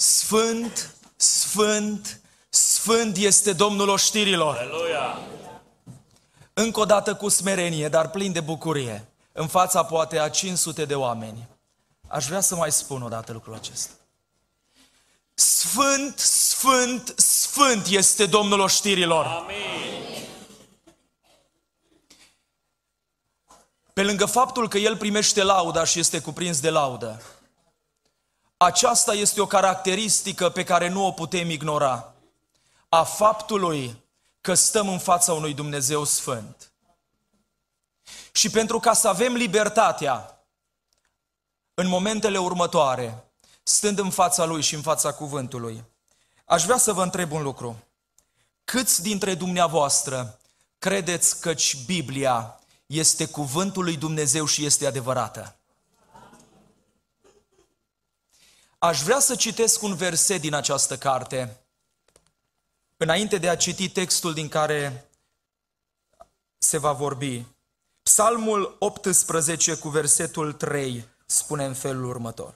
Sfânt, Sfânt, Sfânt este Domnul oștirilor. Aleluia! Încă o dată cu smerenie, dar plin de bucurie, în fața poate a 500 de oameni, aș vrea să mai spun o dată lucrul acesta. Sfânt, Sfânt, Sfânt este Domnul oștirilor. Amin. Pe lângă faptul că el primește lauda și este cuprins de laudă, aceasta este o caracteristică pe care nu o putem ignora, a faptului că stăm în fața unui Dumnezeu Sfânt. Și pentru ca să avem libertatea în momentele următoare, stând în fața Lui și în fața Cuvântului, aș vrea să vă întreb un lucru. Câți dintre dumneavoastră credeți căci Biblia este cuvântul lui Dumnezeu și este adevărată? Aș vrea să citesc un verset din această carte, înainte de a citi textul din care se va vorbi. Psalmul 18 cu versetul 3 spune în felul următor.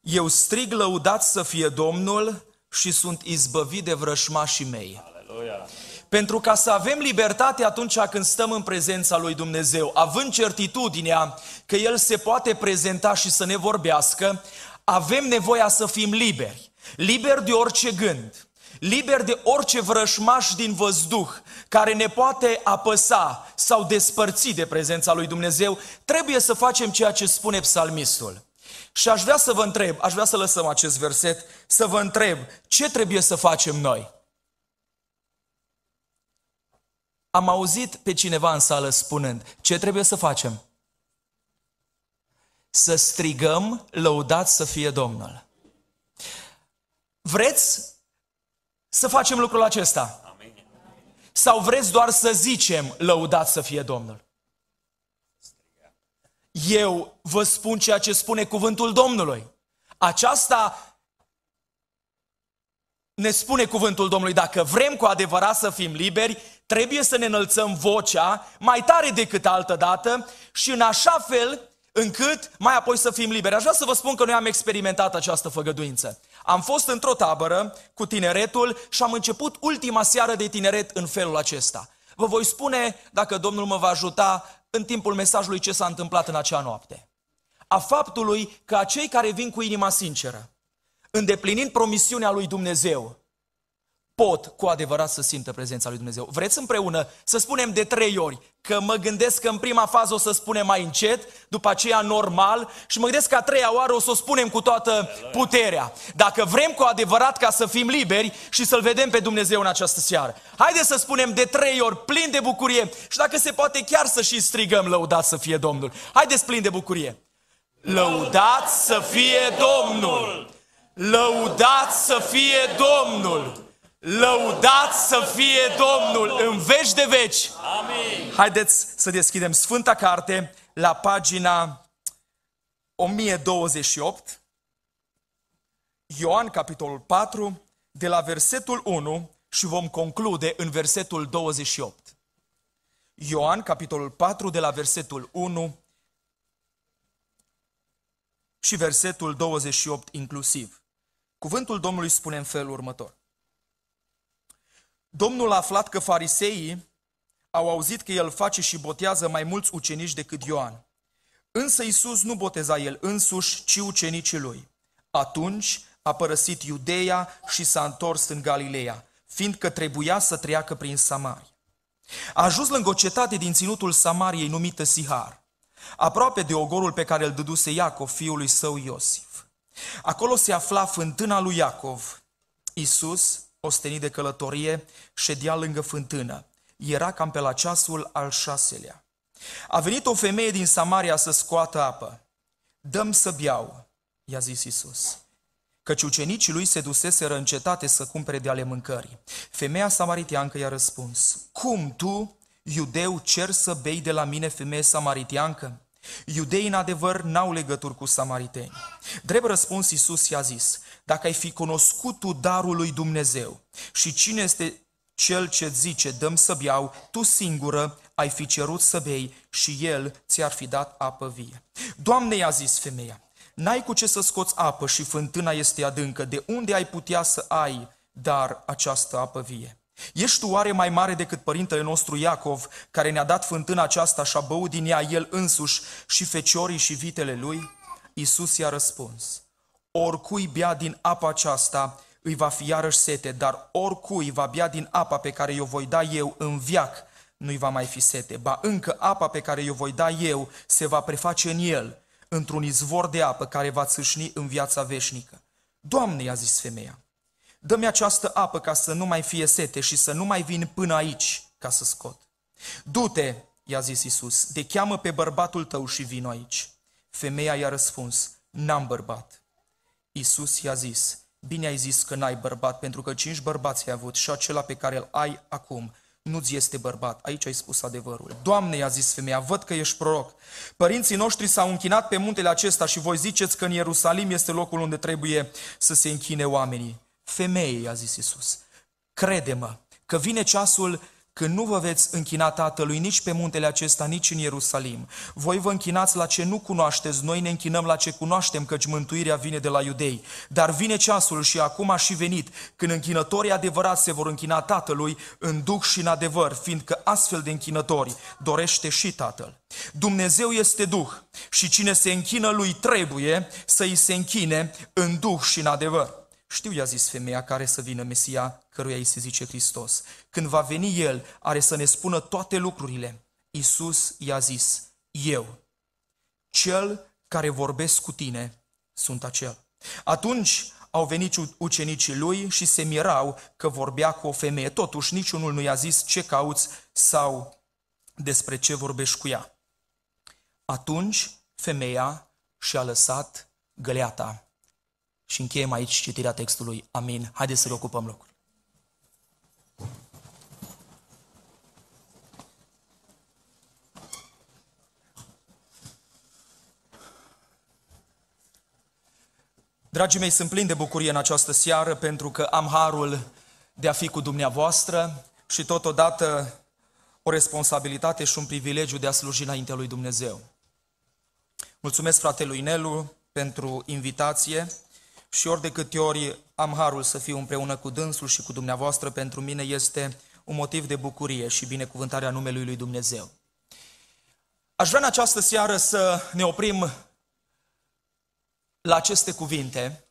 Eu strig lăudat să fie Domnul și sunt izbăvit de vrășmașii mei. Aleluia pentru ca să avem libertate atunci când stăm în prezența lui Dumnezeu, având certitudinea că El se poate prezenta și să ne vorbească, avem nevoia să fim liberi. Liberi de orice gând, liberi de orice vrășmaș din văzduh care ne poate apăsa sau despărți de prezența lui Dumnezeu, trebuie să facem ceea ce spune psalmistul. Și aș vrea să vă întreb, aș vrea să lăsăm acest verset, să vă întreb ce trebuie să facem noi. am auzit pe cineva în sală spunând, ce trebuie să facem? Să strigăm, lăudați să fie Domnul. Vreți să facem lucrul acesta? Sau vreți doar să zicem, lăudați să fie Domnul? Eu vă spun ceea ce spune cuvântul Domnului. Aceasta ne spune cuvântul Domnului, dacă vrem cu adevărat să fim liberi, trebuie să ne înălțăm vocea mai tare decât altă dată și în așa fel încât mai apoi să fim liberi. Aș vrea să vă spun că noi am experimentat această făgăduință. Am fost într-o tabără cu tineretul și am început ultima seară de tineret în felul acesta. Vă voi spune, dacă Domnul mă va ajuta, în timpul mesajului ce s-a întâmplat în acea noapte. A faptului că acei care vin cu inima sinceră, îndeplinind promisiunea lui Dumnezeu, pot cu adevărat să simtă prezența lui Dumnezeu. Vreți împreună să spunem de trei ori că mă gândesc că în prima fază o să spunem mai încet, după aceea normal și mă gândesc că a treia oară o să o spunem cu toată puterea. Dacă vrem cu adevărat ca să fim liberi și să-L vedem pe Dumnezeu în această seară. Haideți să spunem de trei ori, plin de bucurie și dacă se poate chiar să și strigăm lăudat să fie Domnul. Haideți plin de bucurie. Lăudat să fie Domnul! Lăudat să fie Domnul! Lăudat să fie Domnul în veci de veci! Amin. Haideți să deschidem Sfânta Carte la pagina 1028, Ioan capitolul 4, de la versetul 1 și vom conclude în versetul 28. Ioan capitolul 4, de la versetul 1 și versetul 28 inclusiv. Cuvântul Domnului spune în felul următor. Domnul a aflat că fariseii au auzit că el face și botează mai mulți ucenici decât Ioan. Însă Isus nu boteza el însuși, ci ucenicii lui. Atunci a părăsit Iudeea și s-a întors în Galileea, fiindcă trebuia să treacă prin Samaria. A ajuns lângă o cetate din ținutul Samariei numită Sihar, aproape de ogorul pe care îl dăduse Iacov, fiului său Iosif. Acolo se afla fântâna lui Iacov. Iisus, ostenit de călătorie, ședea lângă fântână. Era cam pe la ceasul al șaselea. A venit o femeie din Samaria să scoată apă. Dăm să biau, i-a zis Iisus căci ucenicii lui se duseseră în cetate să cumpere de ale mâncării. Femeia samariteancă i-a răspuns, Cum tu, iudeu, cer să bei de la mine, femeie samariteancă? Iudeii, în adevăr, n-au legături cu samariteni. Drept răspuns, Iisus i-a zis, dacă ai fi cunoscut tu darul lui Dumnezeu și cine este cel ce zice, dăm să beau, tu singură ai fi cerut să bei și el ți-ar fi dat apă vie. Doamne, i-a zis femeia, n-ai cu ce să scoți apă și fântâna este adâncă, de unde ai putea să ai dar această apă vie? Ești tu oare mai mare decât părintele nostru Iacov, care ne-a dat fântâna aceasta și a băut din ea el însuși și feciorii și vitele lui? Iisus i-a răspuns, oricui bea din apa aceasta îi va fi iarăși sete, dar oricui va bea din apa pe care o voi da eu în viac, nu-i va mai fi sete, ba încă apa pe care o voi da eu se va preface în el, într-un izvor de apă care va țâșni în viața veșnică. Doamne, i-a zis femeia, dă-mi această apă ca să nu mai fie sete și să nu mai vin până aici ca să scot. Du-te, i-a zis Isus, te cheamă pe bărbatul tău și vin aici. Femeia i-a răspuns, n-am bărbat. Isus i-a zis, bine ai zis că n-ai bărbat, pentru că cinci bărbați ai avut și acela pe care îl ai acum nu-ți este bărbat. Aici ai spus adevărul. Doamne, i-a zis femeia, văd că ești proroc. Părinții noștri s-au închinat pe muntele acesta și voi ziceți că în Ierusalim este locul unde trebuie să se închine oamenii. Femeie, a zis Isus, crede-mă că vine ceasul când nu vă veți închina Tatălui nici pe muntele acesta, nici în Ierusalim. Voi vă închinați la ce nu cunoașteți, noi ne închinăm la ce cunoaștem, căci mântuirea vine de la iudei. Dar vine ceasul și acum a și venit, când închinătorii adevărați se vor închina Tatălui în duc și în adevăr, fiindcă astfel de închinători dorește și Tatăl. Dumnezeu este Duh și cine se închină lui trebuie să îi se închine în Duh și în adevăr. Știu, i-a zis femeia, care să vină Mesia, căruia îi se zice Hristos. Când va veni El, are să ne spună toate lucrurile. Iisus i-a zis, eu, cel care vorbesc cu tine, sunt acel. Atunci au venit ucenicii lui și se mirau că vorbea cu o femeie. Totuși, niciunul nu i-a zis ce cauți sau despre ce vorbești cu ea. Atunci femeia și-a lăsat găleata și încheiem aici citirea textului. Amin. Haideți să ocupăm locul. Dragii mei, sunt plin de bucurie în această seară pentru că am harul de a fi cu dumneavoastră și totodată o responsabilitate și un privilegiu de a sluji înaintea lui Dumnezeu. Mulțumesc fratelui Nelu pentru invitație și ori de câte ori am harul să fiu împreună cu dânsul și cu dumneavoastră, pentru mine este un motiv de bucurie și binecuvântarea numelui lui Dumnezeu. Aș vrea în această seară să ne oprim la aceste cuvinte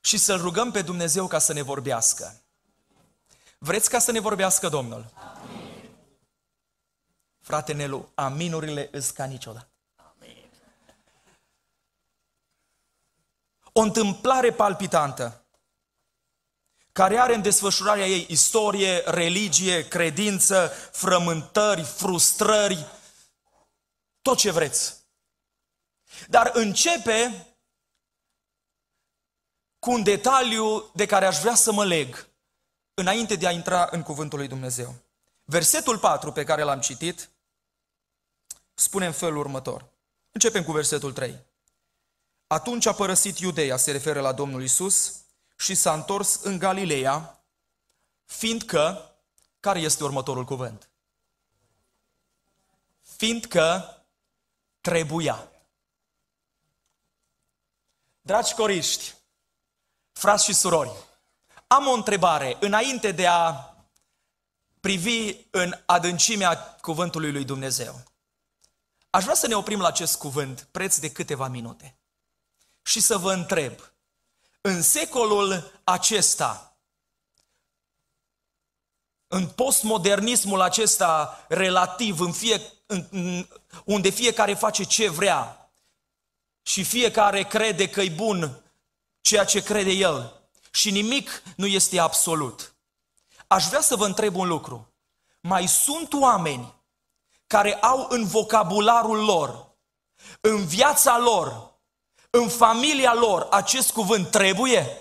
și să-L rugăm pe Dumnezeu ca să ne vorbească. Vreți ca să ne vorbească Domnul? Amin. Frate Nelu, aminurile îți ca niciodată. o întâmplare palpitantă care are în desfășurarea ei istorie, religie, credință, frământări, frustrări, tot ce vreți. Dar începe cu un detaliu de care aș vrea să mă leg înainte de a intra în cuvântul lui Dumnezeu. Versetul 4 pe care l-am citit spune în felul următor. Începem cu versetul 3. Atunci a părăsit Iudeea, se referă la Domnul Isus, și s-a întors în Galileea, fiindcă, care este următorul cuvânt? Fiindcă trebuia. Dragi coriști, frați și surori, am o întrebare înainte de a privi în adâncimea cuvântului lui Dumnezeu. Aș vrea să ne oprim la acest cuvânt preț de câteva minute și să vă întreb, în secolul acesta, în postmodernismul acesta relativ, în fie, în, unde fiecare face ce vrea și fiecare crede că e bun ceea ce crede el și nimic nu este absolut. Aș vrea să vă întreb un lucru. Mai sunt oameni care au în vocabularul lor, în viața lor, în familia lor acest cuvânt trebuie?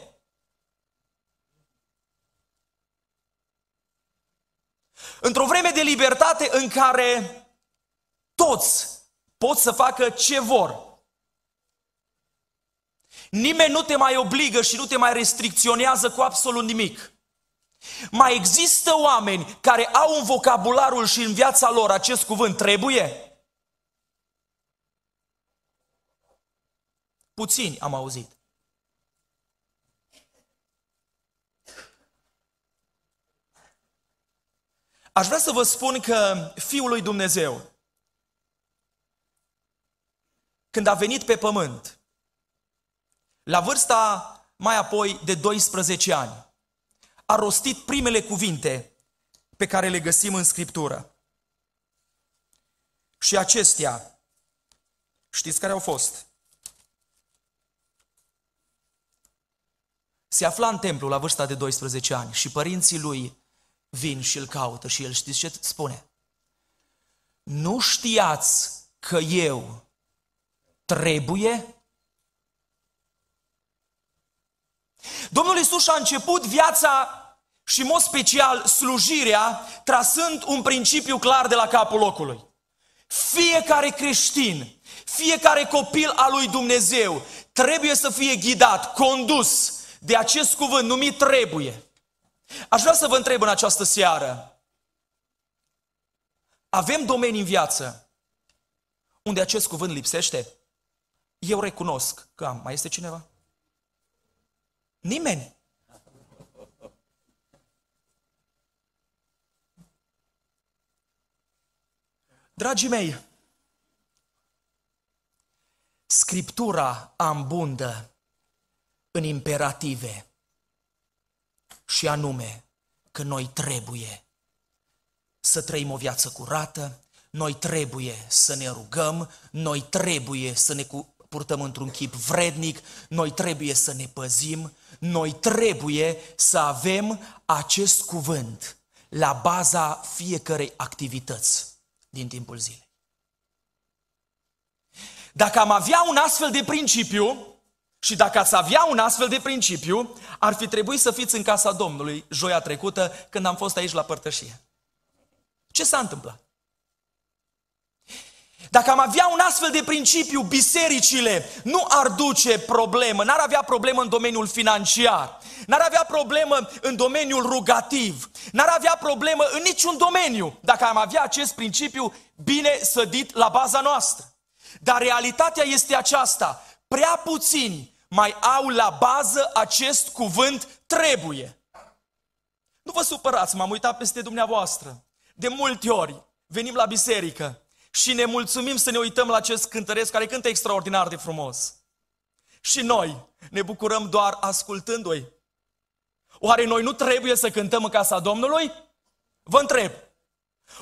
Într-o vreme de libertate în care toți pot să facă ce vor, nimeni nu te mai obligă și nu te mai restricționează cu absolut nimic. Mai există oameni care au în vocabularul și în viața lor acest cuvânt trebuie? puțini am auzit. Aș vrea să vă spun că Fiul lui Dumnezeu, când a venit pe pământ, la vârsta mai apoi de 12 ani, a rostit primele cuvinte pe care le găsim în Scriptură. Și acestea, știți care au fost? se afla în templu la vârsta de 12 ani și părinții lui vin și îl caută și el știți ce spune? Nu știați că eu trebuie? Domnul Isus a început viața și, în mod special, slujirea, trasând un principiu clar de la capul locului. Fiecare creștin, fiecare copil al lui Dumnezeu trebuie să fie ghidat, condus, de acest cuvânt numit trebuie. Aș vrea să vă întreb în această seară, avem domenii în viață unde acest cuvânt lipsește? Eu recunosc că am. Mai este cineva? Nimeni. Dragii mei, Scriptura ambundă în imperative. Și anume că noi trebuie să trăim o viață curată, noi trebuie să ne rugăm, noi trebuie să ne purtăm într-un chip vrednic, noi trebuie să ne păzim, noi trebuie să avem acest cuvânt la baza fiecărei activități din timpul zilei. Dacă am avea un astfel de principiu, și dacă ați avea un astfel de principiu, ar fi trebuit să fiți în casa Domnului joia trecută când am fost aici la părtășie. Ce s-a întâmplat? Dacă am avea un astfel de principiu, bisericile nu ar duce problemă, n-ar avea problemă în domeniul financiar, n-ar avea problemă în domeniul rugativ, n-ar avea problemă în niciun domeniu dacă am avea acest principiu bine sădit la baza noastră. Dar realitatea este aceasta, prea puțini mai au la bază acest cuvânt trebuie. Nu vă supărați, m-am uitat peste dumneavoastră. De multe ori venim la biserică și ne mulțumim să ne uităm la acest cântăresc care cântă extraordinar de frumos. Și noi ne bucurăm doar ascultându-i. Oare noi nu trebuie să cântăm în casa Domnului? Vă întreb,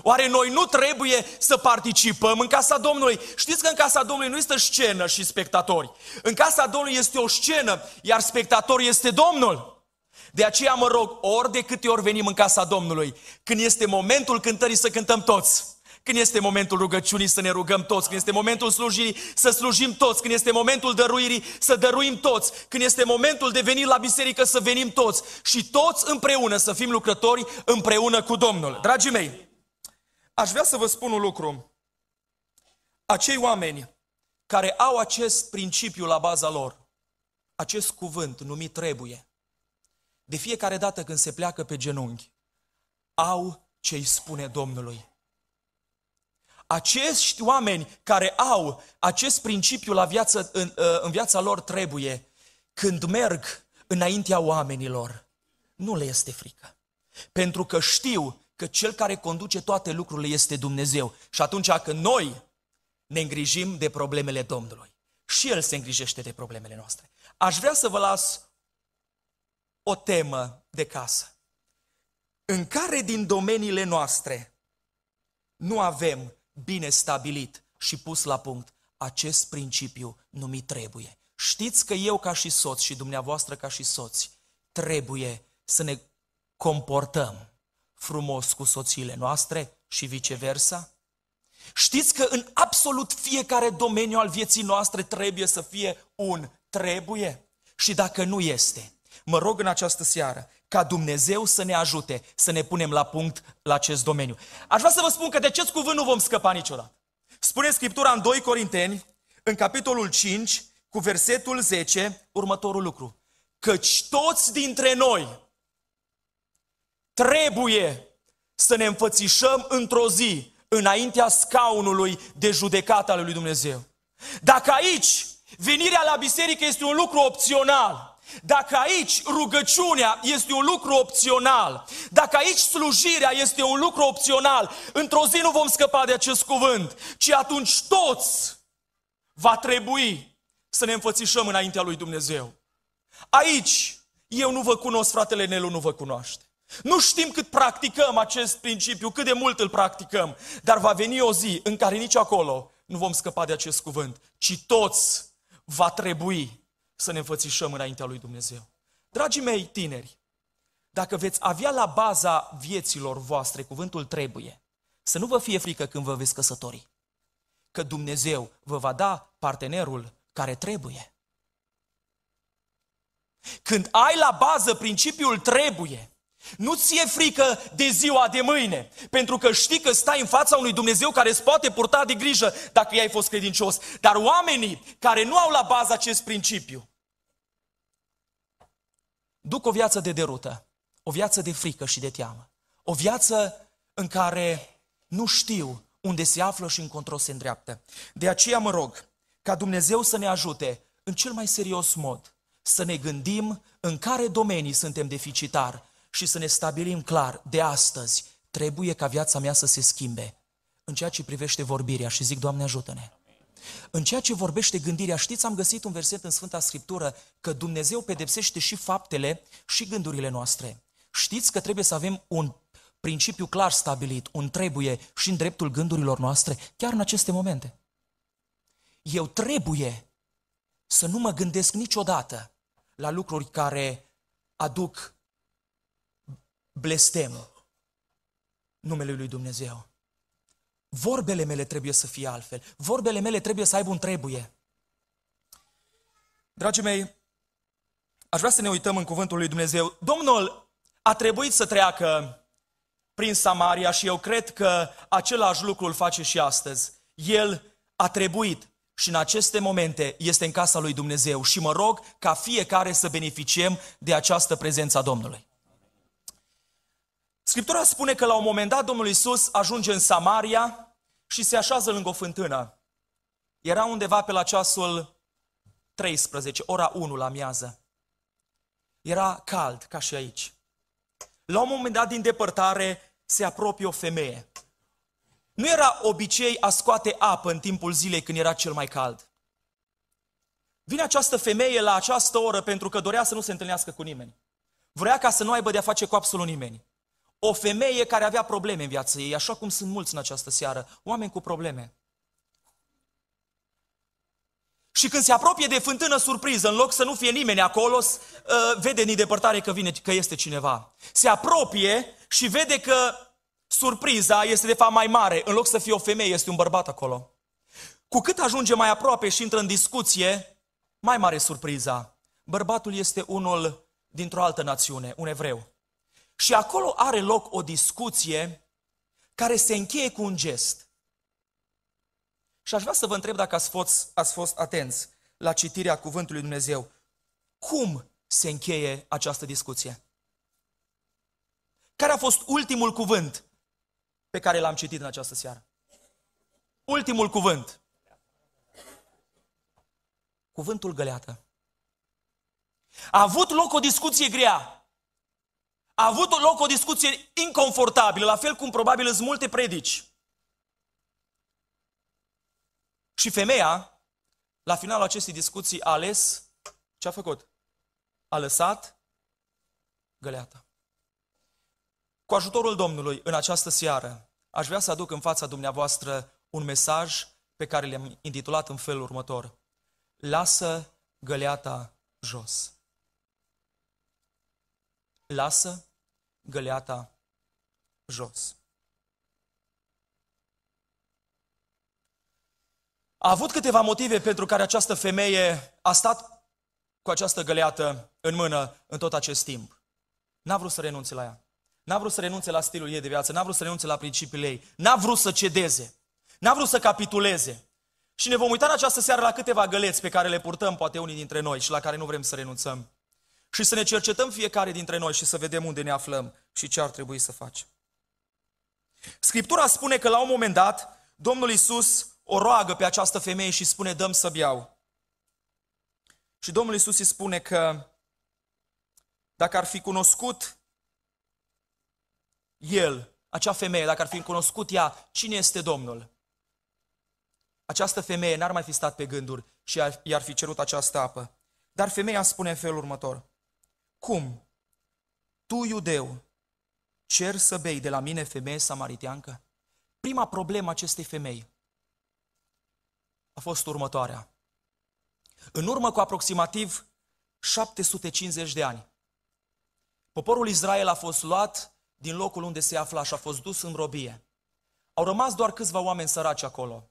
Oare noi nu trebuie să participăm în casa Domnului? Știți că în casa Domnului nu este scenă și spectatori. În casa Domnului este o scenă, iar spectatorul este Domnul. De aceea mă rog, ori de câte ori venim în casa Domnului, când este momentul cântării să cântăm toți. Când este momentul rugăciunii să ne rugăm toți, când este momentul slujirii să slujim toți, când este momentul dăruirii să dăruim toți, când este momentul de venit la biserică să venim toți și toți împreună să fim lucrători împreună cu Domnul. Dragii mei, Aș vrea să vă spun un lucru. Acei oameni care au acest principiu la baza lor, acest cuvânt numit trebuie, de fiecare dată când se pleacă pe genunchi, au ce îi spune Domnului. Acești oameni care au acest principiu la viață, în, ă, în viața lor trebuie, când merg înaintea oamenilor, nu le este frică. Pentru că știu că Cel care conduce toate lucrurile este Dumnezeu. Și atunci când noi ne îngrijim de problemele Domnului, și El se îngrijește de problemele noastre. Aș vrea să vă las o temă de casă. În care din domeniile noastre nu avem bine stabilit și pus la punct acest principiu numit trebuie. Știți că eu ca și soț și dumneavoastră ca și soți trebuie să ne comportăm frumos cu soțiile noastre și viceversa? Știți că în absolut fiecare domeniu al vieții noastre trebuie să fie un trebuie? Și dacă nu este, mă rog în această seară ca Dumnezeu să ne ajute să ne punem la punct la acest domeniu. Aș vrea să vă spun că de acest cuvânt nu vom scăpa niciodată. Spune Scriptura în 2 Corinteni, în capitolul 5, cu versetul 10, următorul lucru. Căci toți dintre noi, trebuie să ne înfățișăm într-o zi înaintea scaunului de judecată al lui Dumnezeu. Dacă aici venirea la biserică este un lucru opțional, dacă aici rugăciunea este un lucru opțional, dacă aici slujirea este un lucru opțional, într-o zi nu vom scăpa de acest cuvânt, ci atunci toți va trebui să ne înfățișăm înaintea lui Dumnezeu. Aici eu nu vă cunosc, fratele Nelu nu vă cunoaște. Nu știm cât practicăm acest principiu, cât de mult îl practicăm, dar va veni o zi în care nici acolo nu vom scăpa de acest cuvânt, ci toți va trebui să ne înfățișăm înaintea lui Dumnezeu. Dragii mei tineri, dacă veți avea la baza vieților voastre cuvântul trebuie, să nu vă fie frică când vă veți căsători, că Dumnezeu vă va da partenerul care trebuie. Când ai la bază principiul trebuie, nu ți-e frică de ziua de mâine, pentru că știi că stai în fața unui Dumnezeu care îți poate purta de grijă dacă i-ai fost credincios. Dar oamenii care nu au la bază acest principiu, duc o viață de derută, o viață de frică și de teamă, o viață în care nu știu unde se află și încotro se îndreaptă. De aceea mă rog ca Dumnezeu să ne ajute în cel mai serios mod să ne gândim în care domenii suntem deficitari și să ne stabilim clar de astăzi, trebuie ca viața mea să se schimbe în ceea ce privește vorbirea și zic, Doamne ajută-ne. În ceea ce vorbește gândirea, știți, am găsit un verset în Sfânta Scriptură că Dumnezeu pedepsește și faptele și gândurile noastre. Știți că trebuie să avem un principiu clar stabilit, un trebuie și în dreptul gândurilor noastre, chiar în aceste momente. Eu trebuie să nu mă gândesc niciodată la lucruri care aduc blestem numele lui Dumnezeu. Vorbele mele trebuie să fie altfel. Vorbele mele trebuie să aibă un trebuie. Dragii mei, aș vrea să ne uităm în cuvântul lui Dumnezeu. Domnul a trebuit să treacă prin Samaria și eu cred că același lucru îl face și astăzi. El a trebuit și în aceste momente este în casa lui Dumnezeu și mă rog ca fiecare să beneficiem de această prezență a Domnului. Scriptura spune că la un moment dat Domnul Isus ajunge în Samaria și se așează lângă o fântână. Era undeva pe la ceasul 13, ora 1 la miază. Era cald, ca și aici. La un moment dat, din depărtare, se apropie o femeie. Nu era obicei a scoate apă în timpul zilei când era cel mai cald. Vine această femeie la această oră pentru că dorea să nu se întâlnească cu nimeni. Vrea ca să nu aibă de-a face cu absolut nimeni o femeie care avea probleme în viața ei, așa cum sunt mulți în această seară, oameni cu probleme. Și când se apropie de fântână surpriză, în loc să nu fie nimeni acolo, ă, vede din depărtare că vine, că este cineva. Se apropie și vede că surpriza este de fapt mai mare. În loc să fie o femeie, este un bărbat acolo. Cu cât ajunge mai aproape și intră în discuție, mai mare surpriza. Bărbatul este unul dintr-o altă națiune, un evreu. Și acolo are loc o discuție care se încheie cu un gest. Și aș vrea să vă întreb dacă ați fost, ați fost atenți la citirea Cuvântului Dumnezeu. Cum se încheie această discuție? Care a fost ultimul cuvânt pe care l-am citit în această seară? Ultimul cuvânt. Cuvântul găleată. A avut loc o discuție grea a avut loc o discuție inconfortabilă, la fel cum probabil sunt multe predici. Și femeia, la finalul acestei discuții, a ales ce a făcut? A lăsat găleata. Cu ajutorul Domnului, în această seară, aș vrea să aduc în fața dumneavoastră un mesaj pe care l-am intitulat în felul următor. Lasă găleata jos. Lasă găleata jos. A avut câteva motive pentru care această femeie a stat cu această găleată în mână în tot acest timp. N-a vrut să renunțe la ea. N-a vrut să renunțe la stilul ei de viață, n-a vrut să renunțe la principiile ei, n-a vrut să cedeze, n-a vrut să capituleze. Și ne vom uita în această seară la câteva găleți pe care le purtăm, poate unii dintre noi, și la care nu vrem să renunțăm și să ne cercetăm fiecare dintre noi și să vedem unde ne aflăm și ce ar trebui să facem. Scriptura spune că la un moment dat, Domnul Isus o roagă pe această femeie și spune, dăm să biau. Și Domnul Isus îi spune că dacă ar fi cunoscut el, acea femeie, dacă ar fi cunoscut ea, cine este Domnul? Această femeie n-ar mai fi stat pe gânduri și i-ar fi cerut această apă. Dar femeia spune în felul următor. Cum? Tu, iudeu, cer să bei de la mine femeie samariteancă? Prima problemă acestei femei a fost următoarea. În urmă cu aproximativ 750 de ani, poporul Israel a fost luat din locul unde se afla și a fost dus în robie. Au rămas doar câțiva oameni săraci acolo,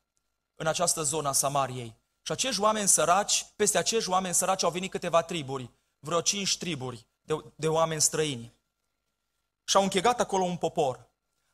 în această zonă a Samariei. Și acești oameni săraci, peste acești oameni săraci au venit câteva triburi, vreo cinci triburi de, de oameni străini. Și-au închegat acolo un popor.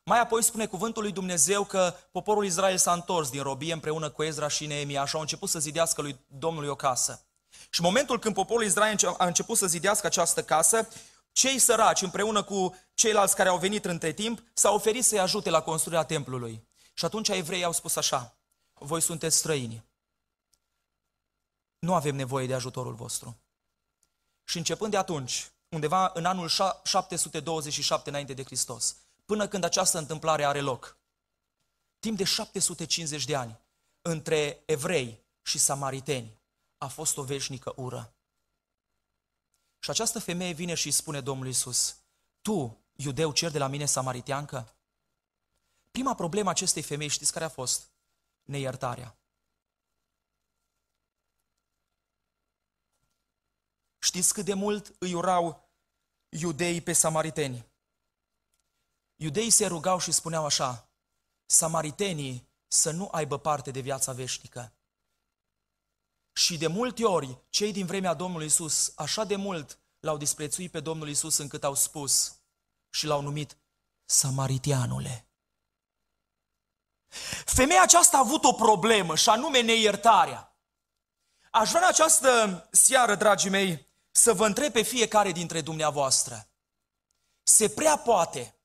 Mai apoi spune cuvântul lui Dumnezeu că poporul Israel s-a întors din robie împreună cu Ezra și Neemia și au început să zidească lui Domnului o casă. Și în momentul când poporul Israel a început să zidească această casă, cei săraci împreună cu ceilalți care au venit între timp s-au oferit să-i ajute la construirea templului. Și atunci evreii au spus așa, voi sunteți străini, nu avem nevoie de ajutorul vostru. Și începând de atunci, undeva în anul 727 înainte de Hristos, până când această întâmplare are loc, timp de 750 de ani, între evrei și samariteni, a fost o veșnică ură. Și această femeie vine și îi spune Domnului Isus, Tu, iudeu, cer de la mine samariteancă? Prima problemă acestei femei, știți care a fost? Neiertarea. Știți cât de mult îi urau iudeii pe samariteni? Iudeii se rugau și spuneau așa, samaritenii să nu aibă parte de viața veșnică. Și de multe ori, cei din vremea Domnului Isus așa de mult l-au disprețuit pe Domnul Isus încât au spus și l-au numit Samaritianule. Femeia aceasta a avut o problemă și anume neiertarea. Aș vrea în această seară, dragii mei, să vă întreb pe fiecare dintre dumneavoastră, se prea poate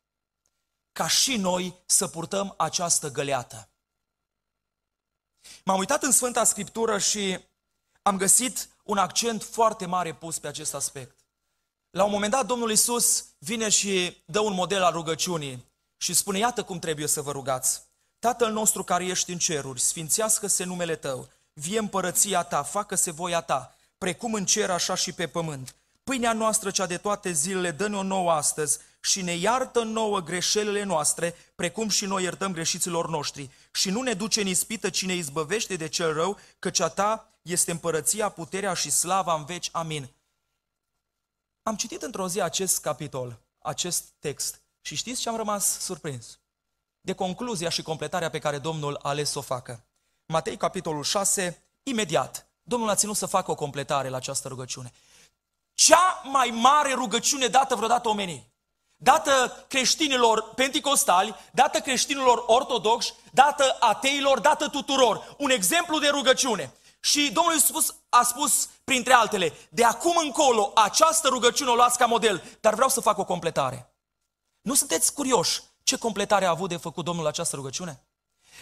ca și noi să purtăm această găleată. M-am uitat în Sfânta Scriptură și am găsit un accent foarte mare pus pe acest aspect. La un moment dat, Domnul Isus vine și dă un model al rugăciunii și spune, iată cum trebuie să vă rugați. Tatăl nostru care ești în ceruri, sfințească-se numele tău, vie împărăția ta, facă-se voia ta, precum în cer, așa și pe pământ. Pâinea noastră, cea de toate zilele, dă-ne-o nouă astăzi și ne iartă nouă greșelile noastre, precum și noi iertăm greșiților noștri. Și nu ne duce în ispită cine izbăvește de cel rău, căci a ta este împărăția, puterea și slava în veci. Amin. Am citit într-o zi acest capitol, acest text și știți ce am rămas surprins? De concluzia și completarea pe care Domnul a ales să o facă. Matei, capitolul 6, imediat. Domnul a ținut să facă o completare la această rugăciune. Cea mai mare rugăciune dată vreodată omenii, dată creștinilor pentecostali, dată creștinilor ortodoxi, dată ateilor, dată tuturor. Un exemplu de rugăciune. Și Domnul Iisus a spus, printre altele, de acum încolo această rugăciune o luați ca model, dar vreau să fac o completare. Nu sunteți curioși ce completare a avut de făcut Domnul această rugăciune?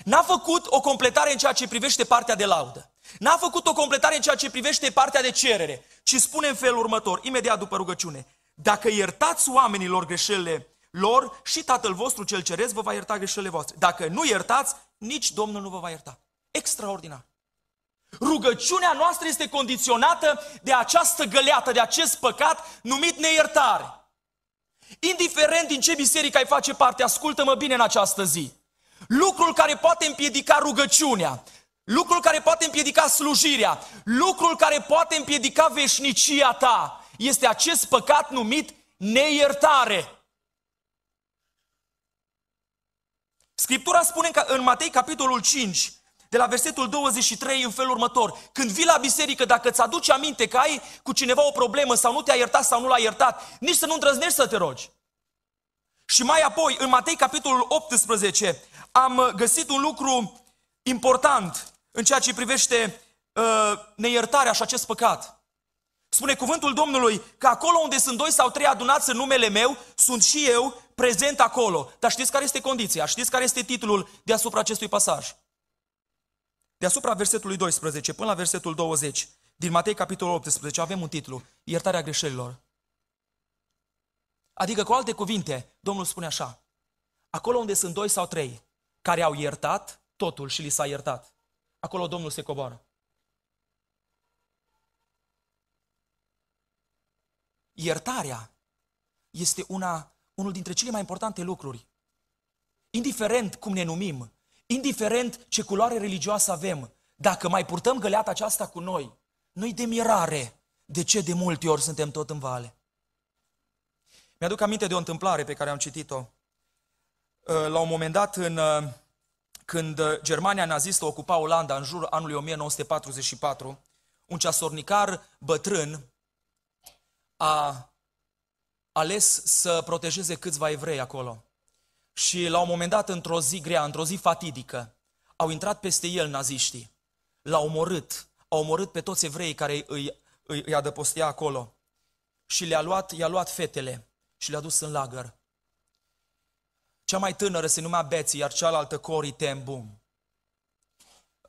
N-a făcut o completare în ceea ce privește partea de laudă. N-a făcut o completare în ceea ce privește partea de cerere, ci spune în felul următor, imediat după rugăciune. Dacă iertați oamenilor greșelile lor și Tatăl vostru cel ceresc vă va ierta greșelile voastre. Dacă nu iertați, nici Domnul nu vă va ierta. Extraordinar. Rugăciunea noastră este condiționată de această găleată, de acest păcat numit neiertare. Indiferent din ce biserică ai face parte, ascultă-mă bine în această zi. Lucrul care poate împiedica rugăciunea, lucrul care poate împiedica slujirea, lucrul care poate împiedica veșnicia ta, este acest păcat numit neiertare. Scriptura spune că în Matei capitolul 5, de la versetul 23 în felul următor. Când vii la biserică, dacă îți aduci aminte că ai cu cineva o problemă sau nu te-a iertat sau nu l-a iertat, nici să nu îndrăznești să te rogi. Și mai apoi, în Matei capitolul 18, am găsit un lucru important în ceea ce privește uh, neiertarea și acest păcat. Spune cuvântul Domnului că acolo unde sunt doi sau trei adunați în numele meu, sunt și eu prezent acolo. Dar știți care este condiția? Știți care este titlul deasupra acestui pasaj? Deasupra versetului 12 până la versetul 20 din Matei capitolul 18 avem un titlu, iertarea greșelilor. Adică cu alte cuvinte, Domnul spune așa, acolo unde sunt doi sau trei care au iertat totul și li s-a iertat acolo Domnul se coboară. Iertarea este una, unul dintre cele mai importante lucruri. Indiferent cum ne numim, indiferent ce culoare religioasă avem, dacă mai purtăm găleata aceasta cu noi, noi de mirare de ce de multe ori suntem tot în vale. Mi-aduc aminte de o întâmplare pe care am citit-o uh, la un moment dat în uh, când uh, Germania nazistă ocupa Olanda în jurul anului 1944, un ceasornicar bătrân a ales să protejeze câțiva evrei acolo. Și la un moment dat, într-o zi grea, într-o zi fatidică, au intrat peste el naziștii. L-au omorât. Au omorât pe toți evreii care îi, îi, îi adăpostea acolo. Și le-a luat, i-a luat fetele și le-a dus în lagăr. Cea mai tânără se numea Betsy, iar cealaltă Cori Tembum.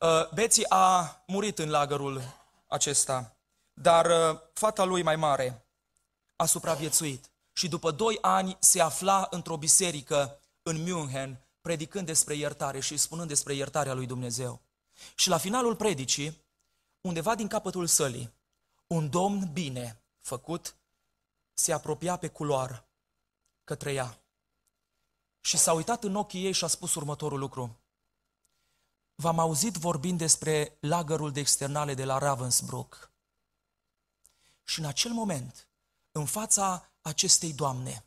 Uh, Betsy a murit în lagărul acesta, dar uh, fata lui mai mare a supraviețuit și după doi ani se afla într-o biserică în München, predicând despre iertare și spunând despre iertarea lui Dumnezeu. Și la finalul predicii, undeva din capătul sălii, un domn bine făcut se apropia pe culoar către ea. Și s-a uitat în ochii ei și a spus următorul lucru. V-am auzit vorbind despre lagărul de externale de la Ravensbrook. Și în acel moment, în fața acestei doamne,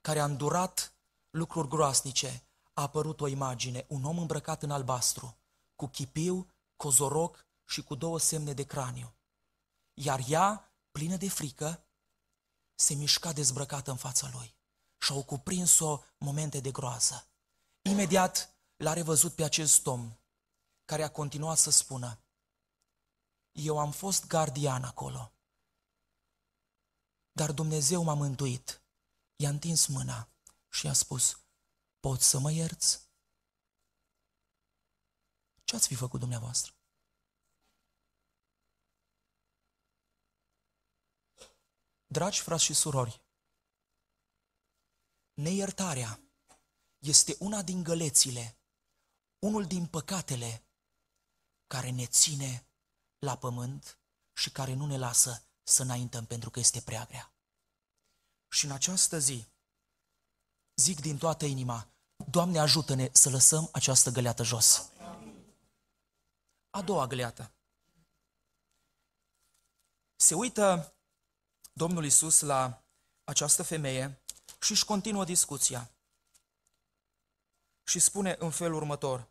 care a îndurat lucruri groasnice, a apărut o imagine, un om îmbrăcat în albastru, cu chipiu, cozoroc și cu două semne de craniu. Iar ea, plină de frică, se mișca dezbrăcată în fața lui și au cuprins-o momente de groază. Imediat l-a revăzut pe acest om care a continuat să spună, eu am fost gardian acolo, dar Dumnezeu m-a mântuit. I-a întins mâna și i-a spus, poți să mă ierți? Ce ați fi făcut dumneavoastră? Dragi frați și surori, neiertarea este una din gălețile, unul din păcatele care ne ține la pământ și care nu ne lasă să înaintăm pentru că este prea grea. Și în această zi, zic din toată inima, Doamne ajută-ne să lăsăm această găleată jos. A doua găleată. Se uită Domnul Isus la această femeie și își continuă discuția. Și spune în felul următor,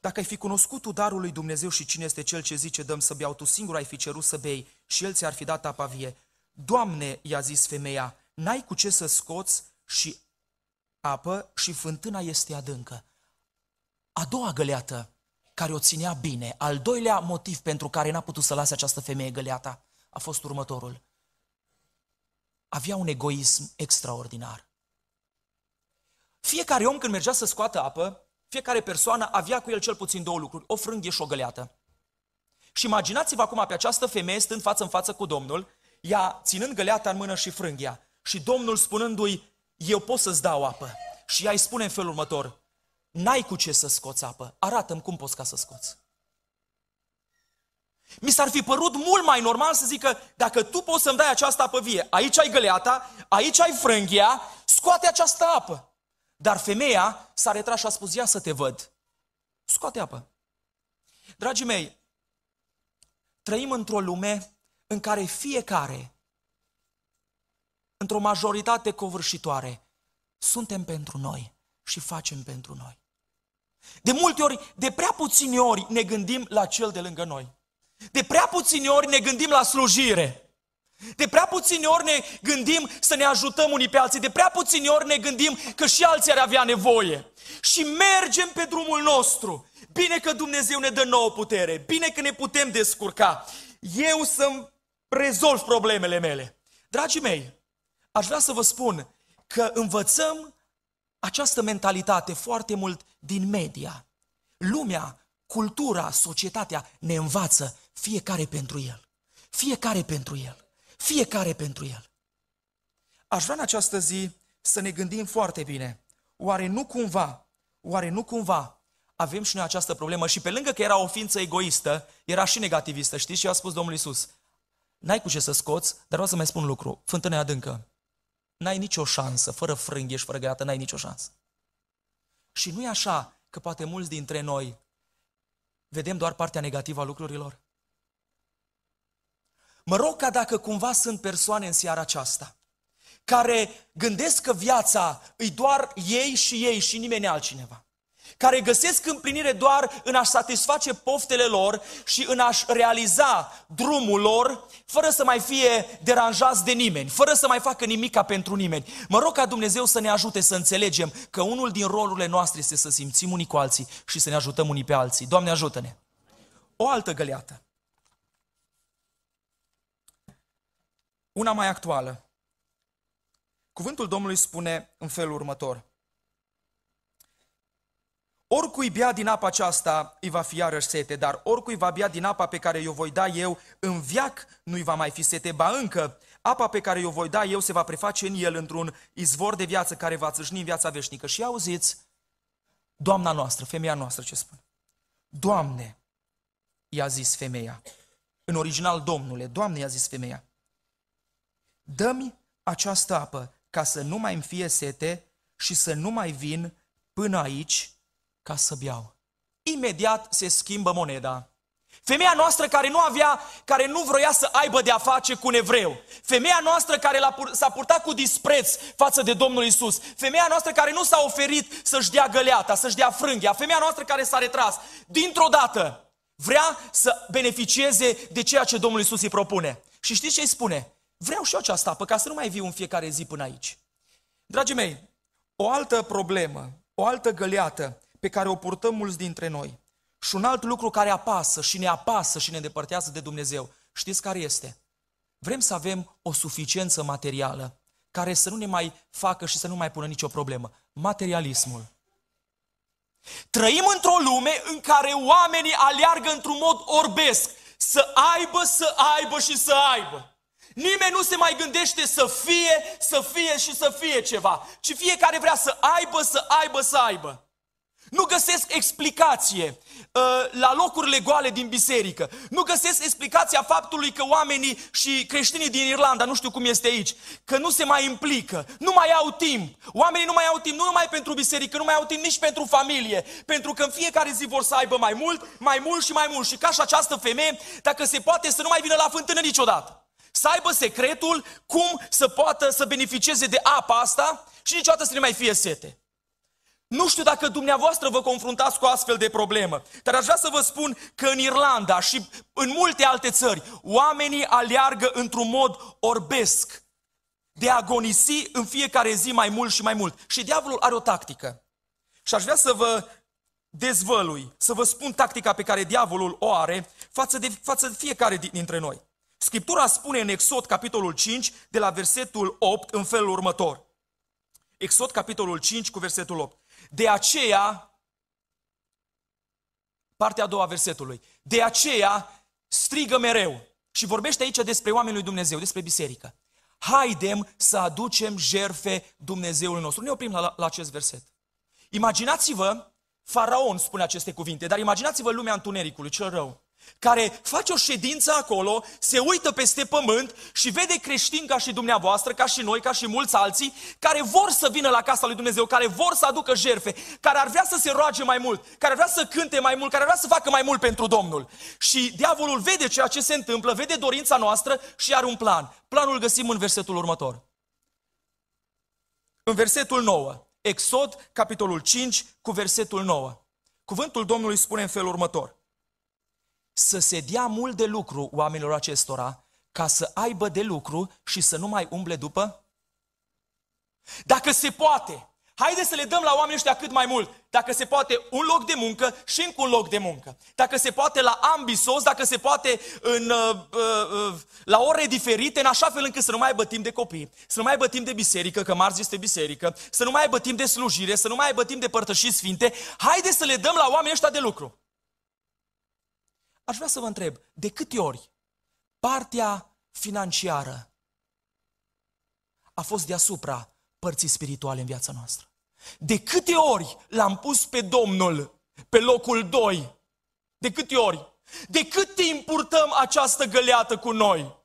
dacă ai fi cunoscut tu darul lui Dumnezeu și cine este cel ce zice dăm să beau, tu singur ai fi cerut să bei și el ți-ar fi dat apa vie. Doamne, i-a zis femeia, n-ai cu ce să scoți și apă și fântâna este adâncă. A doua găleată care o ținea bine, al doilea motiv pentru care n-a putut să lase această femeie găleata, a fost următorul avea un egoism extraordinar. Fiecare om când mergea să scoată apă, fiecare persoană avea cu el cel puțin două lucruri, o frânghie și o găleată. Și imaginați-vă acum pe această femeie stând față în față cu Domnul, ea ținând găleata în mână și frânghia și Domnul spunându-i, eu pot să-ți dau apă. Și ea îi spune în felul următor, n-ai cu ce să scoți apă, arată-mi cum poți ca să scoți. Mi s-ar fi părut mult mai normal să zică, dacă tu poți să-mi dai această apă vie, aici ai găleata, aici ai frânghia, scoate această apă. Dar femeia s-a retras și a spus, ia să te văd. Scoate apă. Dragii mei, trăim într-o lume în care fiecare, într-o majoritate covârșitoare, suntem pentru noi și facem pentru noi. De multe ori, de prea puține ori ne gândim la cel de lângă noi. De prea puține ori ne gândim la slujire. De prea puține ori ne gândim să ne ajutăm unii pe alții, de prea puține ori ne gândim că și alții ar avea nevoie. Și mergem pe drumul nostru. Bine că Dumnezeu ne dă nouă putere, bine că ne putem descurca. Eu să-mi rezolv problemele mele. Dragii mei, aș vrea să vă spun că învățăm această mentalitate foarte mult din media. Lumea, cultura, societatea ne învață fiecare pentru el. Fiecare pentru el. Fiecare pentru el. Aș vrea în această zi să ne gândim foarte bine. Oare nu cumva, oare nu cumva avem și noi această problemă și pe lângă că era o ființă egoistă, era și negativistă, știți? Și a spus Domnul Isus, n-ai cu ce să scoți, dar vreau să mai spun un lucru, fântâna adâncă. N-ai nicio șansă, fără frânghie și fără gheată, n-ai nicio șansă. Și nu e așa că poate mulți dintre noi vedem doar partea negativă a lucrurilor. Mă rog ca dacă cumva sunt persoane în seara aceasta care gândesc că viața îi doar ei și ei și nimeni altcineva. Care găsesc împlinire doar în a-și satisface poftele lor și în a-și realiza drumul lor, fără să mai fie deranjați de nimeni, fără să mai facă nimica pentru nimeni. Mă rog ca Dumnezeu să ne ajute să înțelegem că unul din rolurile noastre este să simțim unii cu alții și să ne ajutăm unii pe alții. Doamne ajută-ne! O altă găleată. Una mai actuală. Cuvântul Domnului spune în felul următor. Oricui bea din apa aceasta îi va fi iarăși sete, dar oricui va bea din apa pe care eu voi da eu, în viac nu-i va mai fi sete, ba încă apa pe care eu voi da eu se va preface în el într-un izvor de viață care va țâșni în viața veșnică. Și auziți, Doamna noastră, femeia noastră ce spune? Doamne, i-a zis femeia. În original, Domnule, Doamne, i-a zis femeia dă-mi această apă ca să nu mai îmi fie sete și să nu mai vin până aici ca să beau. Imediat se schimbă moneda. Femeia noastră care nu avea, care nu vroia să aibă de a face cu un evreu. Femeia noastră care l-a, s-a purtat cu dispreț față de Domnul Isus. Femeia noastră care nu s-a oferit să-și dea găleata, să-și dea frânghia. Femeia noastră care s-a retras. Dintr-o dată vrea să beneficieze de ceea ce Domnul Isus îi propune. Și știți ce îi spune? Vreau și eu această apă ca să nu mai viu în fiecare zi până aici. Dragii mei, o altă problemă, o altă găleată pe care o purtăm mulți dintre noi și un alt lucru care apasă și ne apasă și ne îndepărtează de Dumnezeu, știți care este? Vrem să avem o suficiență materială care să nu ne mai facă și să nu mai pună nicio problemă. Materialismul. Trăim într-o lume în care oamenii aleargă într-un mod orbesc. Să aibă, să aibă și să aibă. Nimeni nu se mai gândește să fie, să fie și să fie ceva, ci fiecare vrea să aibă, să aibă, să aibă. Nu găsesc explicație uh, la locurile goale din biserică. Nu găsesc explicația faptului că oamenii și creștinii din Irlanda, nu știu cum este aici, că nu se mai implică, nu mai au timp. Oamenii nu mai au timp nu numai pentru biserică, nu mai au timp nici pentru familie, pentru că în fiecare zi vor să aibă mai mult, mai mult și mai mult. Și ca și această femeie, dacă se poate să nu mai vină la fântână niciodată să aibă secretul cum să poată să beneficieze de apa asta și niciodată să nu mai fie sete. Nu știu dacă dumneavoastră vă confruntați cu astfel de problemă, dar aș vrea să vă spun că în Irlanda și în multe alte țări, oamenii aleargă într-un mod orbesc de a agonisi în fiecare zi mai mult și mai mult. Și diavolul are o tactică. Și aș vrea să vă dezvălui, să vă spun tactica pe care diavolul o are față de, față de fiecare dintre noi. Scriptura spune în Exod, capitolul 5, de la versetul 8, în felul următor. Exod, capitolul 5, cu versetul 8. De aceea, partea a doua versetului, de aceea strigă mereu. Și vorbește aici despre oamenii lui Dumnezeu, despre biserică. Haidem să aducem jerfe Dumnezeului nostru. Ne oprim la, la acest verset. Imaginați-vă, Faraon spune aceste cuvinte, dar imaginați-vă lumea întunericului, cel rău care face o ședință acolo, se uită peste pământ și vede creștini ca și dumneavoastră, ca și noi, ca și mulți alții, care vor să vină la casa lui Dumnezeu, care vor să aducă jerfe, care ar vrea să se roage mai mult, care ar vrea să cânte mai mult, care ar vrea să facă mai mult pentru Domnul. Și diavolul vede ceea ce se întâmplă, vede dorința noastră și are un plan. Planul găsim în versetul următor. În versetul 9, Exod, capitolul 5, cu versetul 9. Cuvântul Domnului spune în felul următor să se dea mult de lucru oamenilor acestora, ca să aibă de lucru și să nu mai umble după? Dacă se poate, haide să le dăm la oamenii ăștia cât mai mult. Dacă se poate un loc de muncă și încă un loc de muncă. Dacă se poate la ambisos, dacă se poate în, uh, uh, uh, la ore diferite, în așa fel încât să nu mai aibă timp de copii, să nu mai aibă timp de biserică, că marți este biserică, să nu mai aibă timp de slujire, să nu mai aibă timp de părtășii sfinte, haide să le dăm la oamenii ăștia de lucru. Aș vrea să vă întreb, de câte ori partea financiară a fost deasupra părții spirituale în viața noastră? De câte ori l-am pus pe Domnul pe locul 2? De câte ori? De cât timp purtăm această găleată cu noi?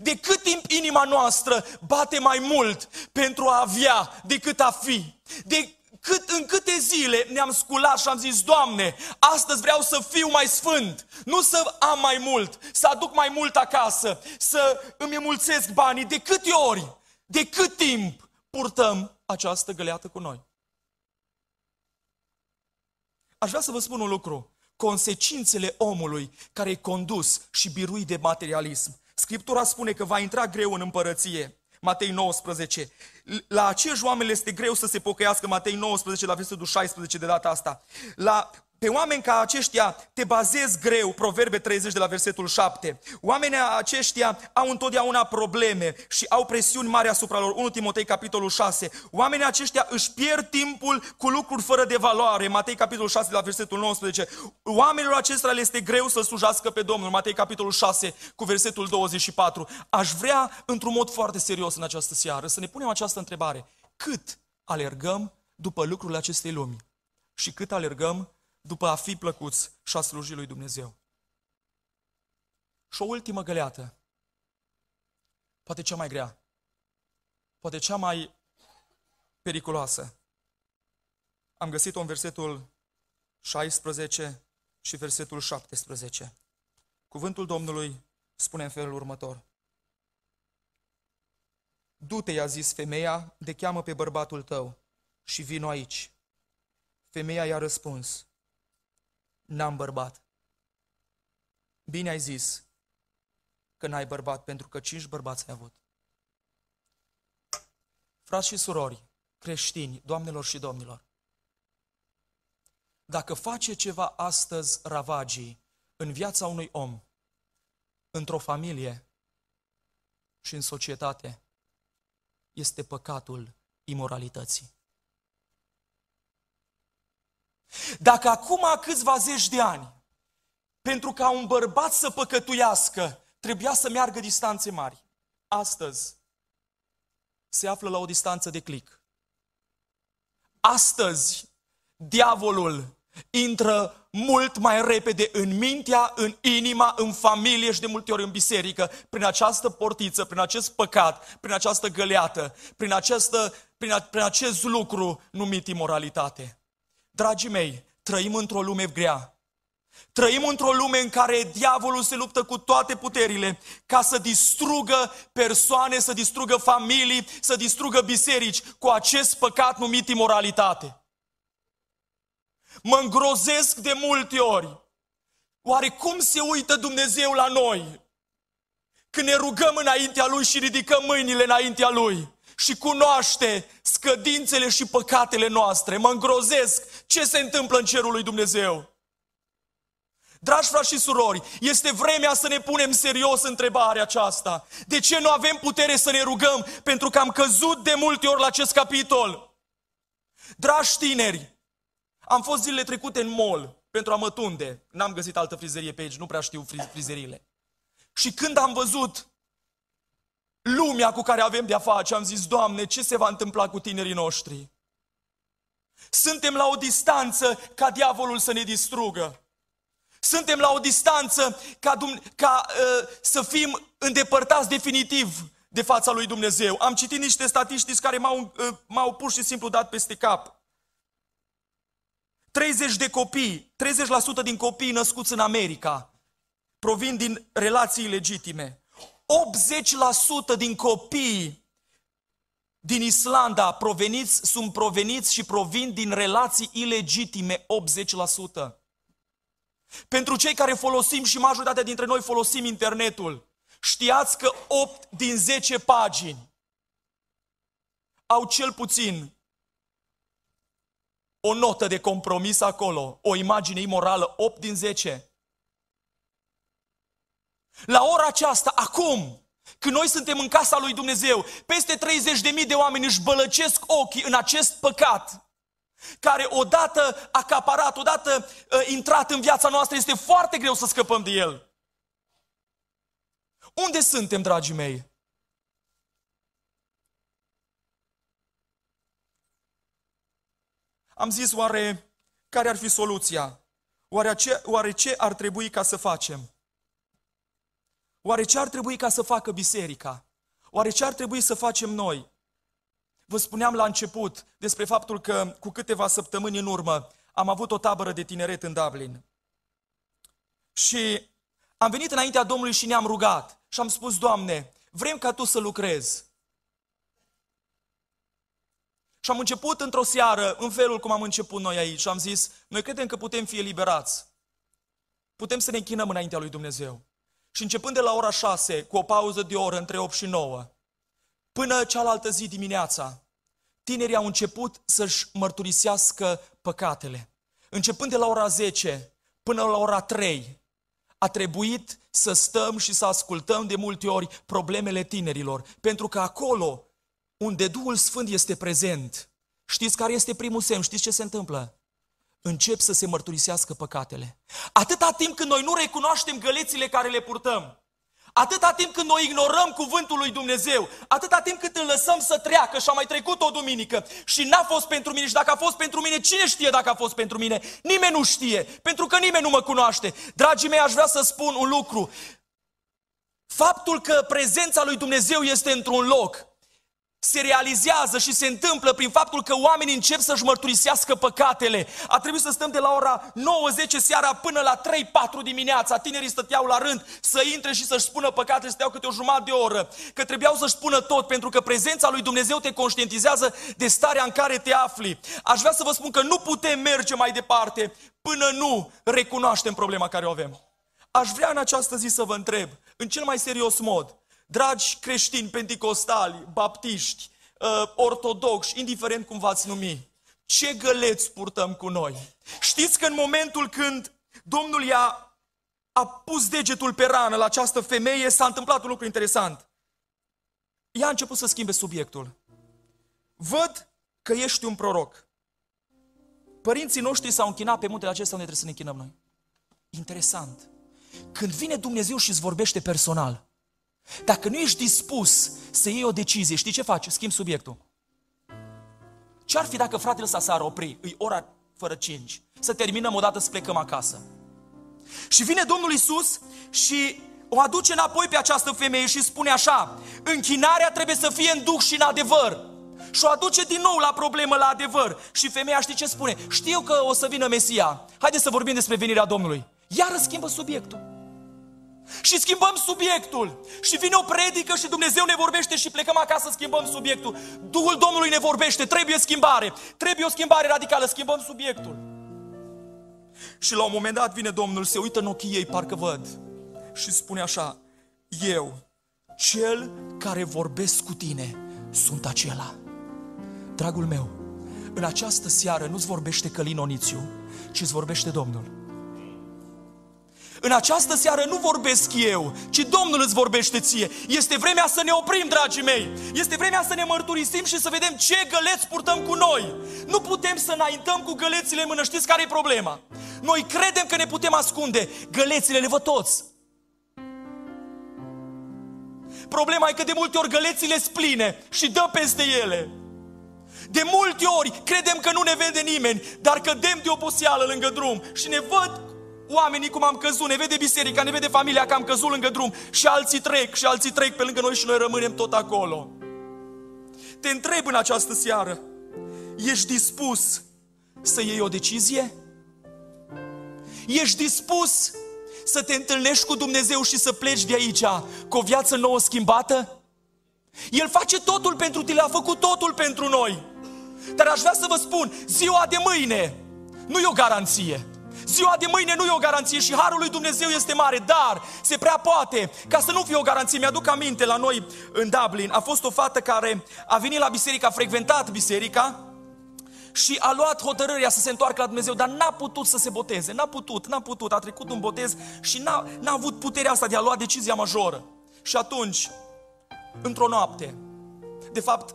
De cât timp inima noastră bate mai mult pentru a avea decât a fi? De cât, în câte zile ne-am sculat și am zis, Doamne, astăzi vreau să fiu mai sfânt, nu să am mai mult, să aduc mai mult acasă, să îmi mulțesc banii. De câte ori, de cât timp purtăm această găleată cu noi? Aș vrea să vă spun un lucru. Consecințele omului care e condus și birui de materialism. Scriptura spune că va intra greu în împărăție. Matei 19. La acești oameni este greu să se pocăiască, Matei 19, la versetul 16 de data asta. La pe oameni ca aceștia te bazezi greu, Proverbe 30 de la versetul 7. Oamenii aceștia au întotdeauna probleme și au presiuni mari asupra lor. 1 Timotei capitolul 6. Oamenii aceștia își pierd timpul cu lucruri fără de valoare. Matei capitolul 6 de la versetul 19. Oamenilor acestora le este greu să slujească pe Domnul. Matei capitolul 6 cu versetul 24. Aș vrea într-un mod foarte serios în această seară să ne punem această întrebare. Cât alergăm după lucrurile acestei lumi? Și cât alergăm după a fi plăcuți și a sluji lui Dumnezeu. Și o ultimă găleată, poate cea mai grea, poate cea mai periculoasă. Am găsit-o în versetul 16 și versetul 17. Cuvântul Domnului spune în felul următor. Du-te, i-a zis femeia, de cheamă pe bărbatul tău și vino aici. Femeia i-a răspuns, n-am bărbat. Bine ai zis că n-ai bărbat, pentru că cinci bărbați ai avut. Frați și surori, creștini, doamnelor și domnilor, dacă face ceva astăzi ravagii în viața unui om, într-o familie și în societate, este păcatul imoralității. Dacă acum câțiva zeci de ani, pentru ca un bărbat să păcătuiască, trebuia să meargă distanțe mari, astăzi se află la o distanță de clic. Astăzi, diavolul intră mult mai repede în mintea, în inima, în familie și de multe ori în biserică, prin această portiță, prin acest păcat, prin această găleată, prin, această, prin, a, prin acest lucru numit imoralitate. Dragii mei, trăim într-o lume grea. Trăim într-o lume în care diavolul se luptă cu toate puterile ca să distrugă persoane, să distrugă familii, să distrugă biserici cu acest păcat numit imoralitate. Mă îngrozesc de multe ori. Oare cum se uită Dumnezeu la noi? Când ne rugăm înaintea Lui și ridicăm mâinile înaintea Lui și cunoaște scădințele și păcatele noastre. Mă îngrozesc ce se întâmplă în cerul lui Dumnezeu. Dragi frați și surori, este vremea să ne punem serios întrebarea aceasta. De ce nu avem putere să ne rugăm? Pentru că am căzut de multe ori la acest capitol. Dragi tineri, am fost zilele trecute în mol pentru a mă tunde. N-am găsit altă frizerie pe aici, nu prea știu frizerile. Și când am văzut lumea cu care avem de-a face, am zis, Doamne, ce se va întâmpla cu tinerii noștri? Suntem la o distanță ca diavolul să ne distrugă. Suntem la o distanță ca, ca uh, să fim îndepărtați definitiv de fața lui Dumnezeu. Am citit niște statistici care m-au, uh, m-au pur și simplu dat peste cap. 30 de copii, 30% din copii născuți în America provin din relații legitime. 80% din copii din Islanda proveniți, sunt proveniți și provin din relații ilegitime 80%. Pentru cei care folosim și majoritatea dintre noi folosim internetul, știați că 8 din 10 pagini au cel puțin o notă de compromis acolo, o imagine imorală, 8 din 10. La ora aceasta, acum, când noi suntem în casa lui Dumnezeu, peste 30.000 de oameni își bălăcesc ochii în acest păcat, care odată acaparat, odată uh, intrat în viața noastră, este foarte greu să scăpăm de el. Unde suntem, dragii mei? Am zis, oare care ar fi soluția? Oare ce, oare ce ar trebui ca să facem? Oare ce ar trebui ca să facă biserica? Oare ce ar trebui să facem noi? Vă spuneam la început despre faptul că cu câteva săptămâni în urmă am avut o tabără de tineret în Dublin. Și am venit înaintea Domnului și ne-am rugat și am spus, Doamne, vrem ca Tu să lucrezi. Și am început într-o seară, în felul cum am început noi aici, și am zis, noi credem că putem fi eliberați. Putem să ne închinăm înaintea lui Dumnezeu. Și începând de la ora 6, cu o pauză de oră între 8 și 9, până cealaltă zi dimineața, tinerii au început să-și mărturisească păcatele. Începând de la ora 10 până la ora 3, a trebuit să stăm și să ascultăm de multe ori problemele tinerilor, pentru că acolo unde Duhul Sfânt este prezent, știți care este primul semn, știți ce se întâmplă? încep să se mărturisească păcatele. Atâta timp când noi nu recunoaștem gălețile care le purtăm, atâta timp când noi ignorăm cuvântul lui Dumnezeu, atâta timp cât îl lăsăm să treacă și a mai trecut o duminică și n-a fost pentru mine și dacă a fost pentru mine, cine știe dacă a fost pentru mine? Nimeni nu știe, pentru că nimeni nu mă cunoaște. Dragii mei, aș vrea să spun un lucru. Faptul că prezența lui Dumnezeu este într-un loc se realizează și se întâmplă prin faptul că oamenii încep să-și mărturisească păcatele. A trebuit să stăm de la ora 9-10 seara până la 3-4 dimineața. Tinerii stăteau la rând să intre și să-și spună păcatele, stăteau câte o jumătate de oră. Că trebuiau să-și spună tot, pentru că prezența lui Dumnezeu te conștientizează de starea în care te afli. Aș vrea să vă spun că nu putem merge mai departe până nu recunoaștem problema care o avem. Aș vrea în această zi să vă întreb, în cel mai serios mod, Dragi creștini penticostali, baptiști, ă, ortodoxi, indiferent cum v-ați numi, ce găleți purtăm cu noi? Știți că în momentul când Domnul i-a a pus degetul pe rană la această femeie, s-a întâmplat un lucru interesant. Ea a început să schimbe subiectul. Văd că ești un proroc. Părinții noștri s-au închinat pe muntele acesta unde trebuie să ne închinăm noi. Interesant. Când vine Dumnezeu și îți vorbește personal, dacă nu ești dispus să iei o decizie, știi ce faci? Schimbi subiectul. Ce-ar fi dacă fratele ăsta s-ar opri? Îi ora fără cinci. Să terminăm odată să plecăm acasă. Și vine Domnul Isus și o aduce înapoi pe această femeie și spune așa, închinarea trebuie să fie în duh și în adevăr. Și o aduce din nou la problemă, la adevăr. Și femeia știe ce spune? Știu că o să vină Mesia. Haideți să vorbim despre venirea Domnului. Iar schimbă subiectul. Și schimbăm subiectul. Și vine o predică și Dumnezeu ne vorbește și plecăm acasă, schimbăm subiectul. Duhul Domnului ne vorbește, trebuie schimbare. Trebuie o schimbare radicală, schimbăm subiectul. Și la un moment dat vine Domnul, se uită în ochii ei, parcă văd. Și spune așa, eu, cel care vorbesc cu tine, sunt acela. Dragul meu, în această seară nu-ți vorbește Călin Onițiu, ci îți vorbește Domnul. În această seară nu vorbesc eu, ci Domnul îți vorbește ție. Este vremea să ne oprim, dragii mei. Este vremea să ne mărturisim și să vedem ce găleți purtăm cu noi. Nu putem să înaintăm cu gălețile în mână. Știți care e problema? Noi credem că ne putem ascunde. Gălețile le văd toți. Problema e că de multe ori gălețile spline și dă peste ele. De multe ori credem că nu ne vede nimeni, dar cădem de oboseală lângă drum și ne văd Oamenii cum am căzut, ne vede biserica, ne vede familia că am căzut lângă drum și alții trec și alții trec pe lângă noi și noi rămânem tot acolo. Te întreb în această seară, ești dispus să iei o decizie? Ești dispus să te întâlnești cu Dumnezeu și să pleci de aici cu o viață nouă schimbată? El face totul pentru tine, a făcut totul pentru noi. Dar aș vrea să vă spun, ziua de mâine nu e o garanție. Ziua de mâine nu e o garanție și harul lui Dumnezeu este mare, dar se prea poate. Ca să nu fie o garanție, mi-aduc aminte la noi în Dublin, a fost o fată care a venit la biserică, a frecventat biserica, și a luat hotărârea să se întoarcă la Dumnezeu, dar n-a putut să se boteze, n-a putut, n-a putut, a trecut un botez și n-a, n-a avut puterea asta de a lua decizia majoră. Și atunci, într-o noapte, de fapt,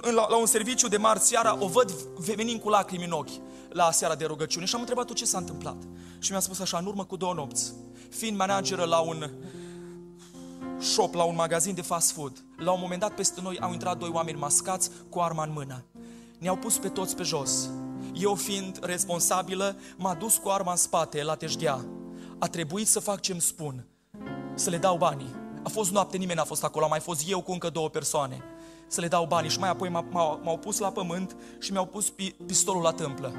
la, la un serviciu de marți seara, o văd venind cu lacrimi în ochi la seara de rugăciune și am întrebat tot ce s-a întâmplat. Și mi-a spus așa, în urmă cu două nopți, fiind manageră la un shop, la un magazin de fast food, la un moment dat peste noi au intrat doi oameni mascați cu arma în mână. Ne-au pus pe toți pe jos. Eu fiind responsabilă, m-a dus cu arma în spate la teșghea. A trebuit să fac ce-mi spun, să le dau banii. A fost noapte, nimeni n-a fost acolo, am mai fost eu cu încă două persoane să le dau banii. Și mai apoi m-au pus la pământ și mi-au pus pi- pistolul la tâmplă.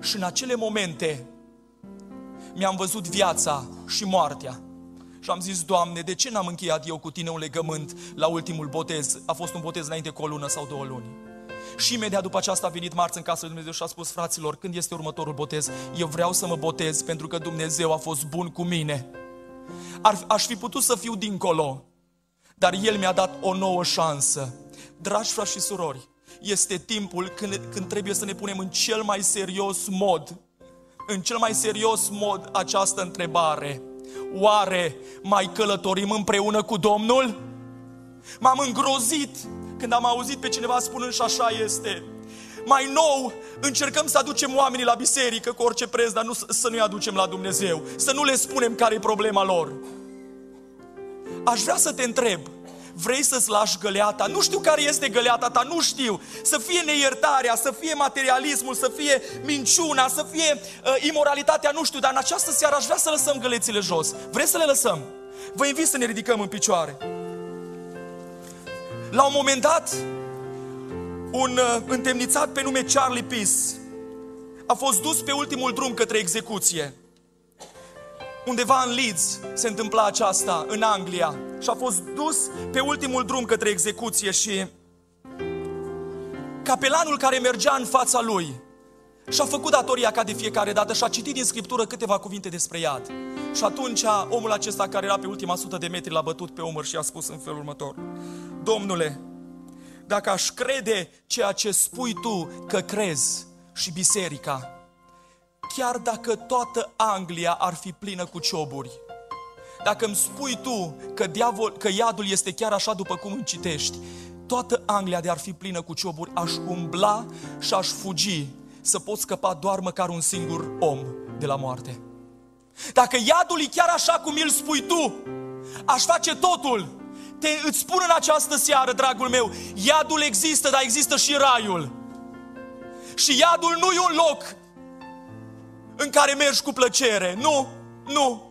Și în acele momente mi-am văzut viața și moartea. Și am zis, Doamne, de ce n-am încheiat eu cu tine un legământ la ultimul botez? A fost un botez înainte cu o lună sau două luni. Și imediat după aceasta a venit marți în casa lui Dumnezeu și a spus, fraților, când este următorul botez? Eu vreau să mă botez pentru că Dumnezeu a fost bun cu mine. Ar, aș fi putut să fiu dincolo, dar El mi-a dat o nouă șansă. Dragi frați și surori, este timpul când, când trebuie să ne punem în cel mai serios mod, în cel mai serios mod această întrebare. Oare mai călătorim împreună cu Domnul? M-am îngrozit când am auzit pe cineva spunând și așa este. Mai nou, încercăm să aducem oamenii la biserică cu orice preț, dar nu, să nu-i aducem la Dumnezeu, să nu le spunem care e problema lor. Aș vrea să te întreb, vrei să-ți lași găleata, nu știu care este găleata ta, nu știu, să fie neiertarea, să fie materialismul, să fie minciuna, să fie uh, imoralitatea, nu știu, dar în această seară aș vrea să lăsăm gălețile jos. Vrei să le lăsăm? Vă invit să ne ridicăm în picioare. La un moment dat, un uh, întemnițat pe nume Charlie Peace a fost dus pe ultimul drum către execuție. Undeva în Leeds se întâmpla aceasta, în Anglia. Și a fost dus pe ultimul drum către execuție și capelanul care mergea în fața lui și-a făcut datoria ca de fiecare dată și a citit din Scriptură câteva cuvinte despre iad. Și atunci omul acesta care era pe ultima sută de metri l-a bătut pe omăr și a spus în felul următor. Domnule, dacă aș crede ceea ce spui tu că crezi și biserica, chiar dacă toată Anglia ar fi plină cu cioburi. Dacă îmi spui tu că, diavol, că iadul este chiar așa după cum îmi citești, toată Anglia de ar fi plină cu cioburi, aș umbla și aș fugi să pot scăpa doar măcar un singur om de la moarte. Dacă iadul e chiar așa cum îl spui tu, aș face totul. Te, îți spun în această seară, dragul meu, iadul există, dar există și raiul. Și iadul nu e un loc în care mergi cu plăcere. Nu, nu.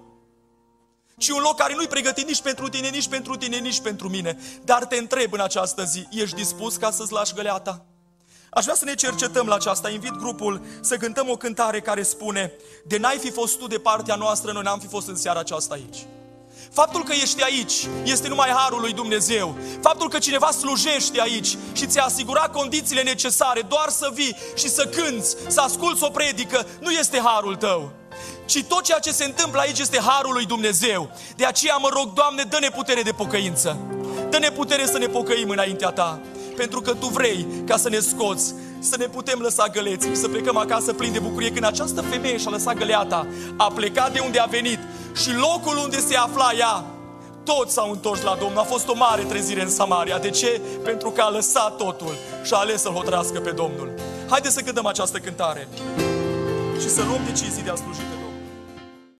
Ci un loc care nu-i pregătit nici pentru tine, nici pentru tine, nici pentru mine. Dar te întreb în această zi, ești dispus ca să-ți lași găleata? Aș vrea să ne cercetăm la aceasta. Invit grupul să cântăm o cântare care spune De n-ai fi fost tu de partea noastră, noi n-am fi fost în seara aceasta aici. Faptul că ești aici este numai harul lui Dumnezeu. Faptul că cineva slujește aici și ți-a asigurat condițiile necesare doar să vii și să cânți, să asculți o predică, nu este harul tău ci tot ceea ce se întâmplă aici este harul lui Dumnezeu. De aceea mă rog, Doamne, dă-ne putere de pocăință. Dă-ne putere să ne pocăim înaintea Ta, pentru că Tu vrei ca să ne scoți să ne putem lăsa găleți și să plecăm acasă plin de bucurie când această femeie și-a lăsat găleata, a plecat de unde a venit și locul unde se afla ea, toți s-au întors la Domnul. A fost o mare trezire în Samaria. De ce? Pentru că a lăsat totul și a ales să-L hotărască pe Domnul. Haideți să cântăm această cântare și să luăm decizii de a sluji